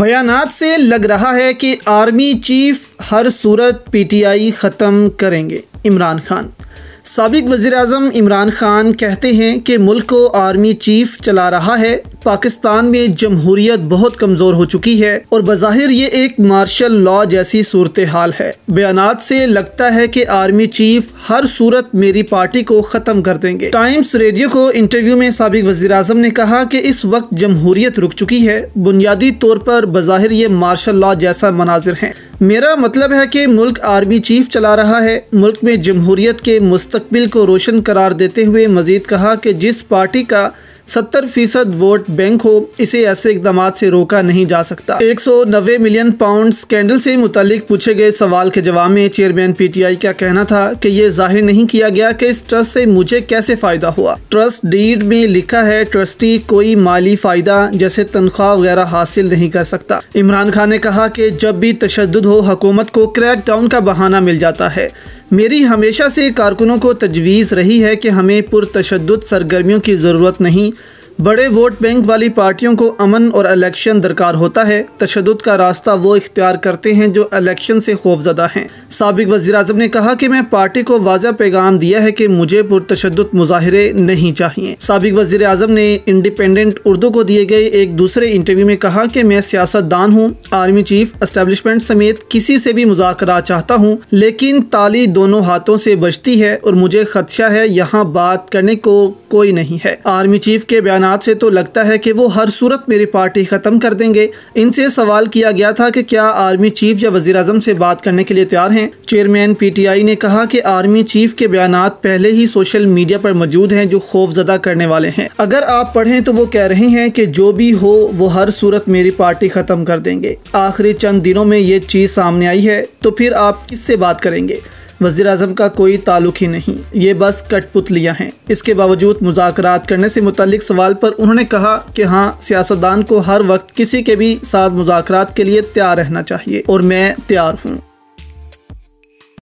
बयानात से लग रहा है कि आर्मी चीफ हर सूरत पीटीआई ख़त्म करेंगे इमरान खान सबक वज़ी अजम इमरान ख़ान कहते हैं कि मुल्क को आर्मी चीफ चला रहा है पाकिस्तान में जमहूरियत बहुत कमज़ोर हो चुकी है और बाहिर ये एक मार्शल लॉ जैसी सूरत हाल है बयान से लगता है कि आर्मी चीफ हर सूरत मेरी पार्टी को ख़त्म कर देंगे टाइम्स रेडियो को इंटरव्यू में सबक वजी अजम ने कहा कि इस वक्त जमहूरियत रुक चुकी है बुनियादी तौर पर बाहिर ये मार्शल लॉ जैसा मनाजिर है मेरा मतलब है कि मुल्क आर्मी चीफ चला रहा है मुल्क में जमहूरीत के मुस्तबिल को रोशन करार देते हुए मज़ीद कहा कि जिस पार्टी का सत्तर फीसद वोट बैंक हो इसे ऐसे इकदाम से रोका नहीं जा सकता एक सौ नब्बे मिलियन पाउंड स्कैंडल से मुतलिक पूछे गए सवाल के जवाब में चेयरमैन पी टी आई का कहना था कि ये जाहिर नहीं किया गया कि इस ट्रस्ट से मुझे कैसे फायदा हुआ ट्रस्ट डीड में लिखा है ट्रस्टी कोई माली फायदा जैसे तनख्वाह वगैरह हासिल नहीं कर सकता इमरान खान ने कहा की जब भी तशद हो हकूमत को क्रैक डाउन का बहाना मिल जाता है मेरी हमेशा से कारकुनों को तजवीज़ रही है कि हमें पुरतशद सरगर्मियों की ज़रूरत नहीं बड़े वोट बैंक वाली पार्टियों को अमन और इलेक्शन दरकार होता है तशद का रास्ता वो इख्तियार करते हैं जो इलेक्शन से खौफजदा हैं सबक वजी अजम ने कहा कि मैं पार्टी को वाजा पैगाम दिया है कि मुझे पुरतशद मुजाहरे नहीं चाहिए सबक वजी अजम ने इंडिपेंडेंट उर्दू को दिए गए एक दूसरे इंटरव्यू में कहा कि मैं सियासतदान हूँ आर्मी चीफ इस्टेबलिशमेंट समेत किसी से भी मुजाकर चाहता हूँ लेकिन ताली दोनों हाथों से बचती है और मुझे खदशा है यहाँ बात करने को कोई नहीं है आर्मी चीफ के बयान बयान से तो लगता है कि वो हर सूरत मेरी पार्टी ख़त्म कर देंगे इनसे सवाल किया गया था कि क्या आर्मी चीफ या वजी अजम से बात करने के लिए तैयार हैं चेयरमैन पी टी आई ने कहा कि आर्मी चीफ के बयान पहले ही सोशल मीडिया पर मौजूद हैं जो खौफजदा करने वाले हैं अगर आप पढ़ें तो वो कह रहे हैं कि जो भी हो वो हर सूरत मेरी पार्टी ख़त्म कर देंगे आखिरी चंद दिनों में ये चीज़ सामने आई है तो फिर आप से बात करेंगे वज़ी अजम का कोई ताल्लुक ही नहीं ये बस कठपुतलियाँ हैं इसके बावजूद मुजाकर करने से मुतलिक सवाल पर उन्होंने कहा कि हाँ सियासतदान को हर वक्त किसी के भी साथ मुजाकर के लिए तैयार रहना चाहिए और मैं तैयार हूँ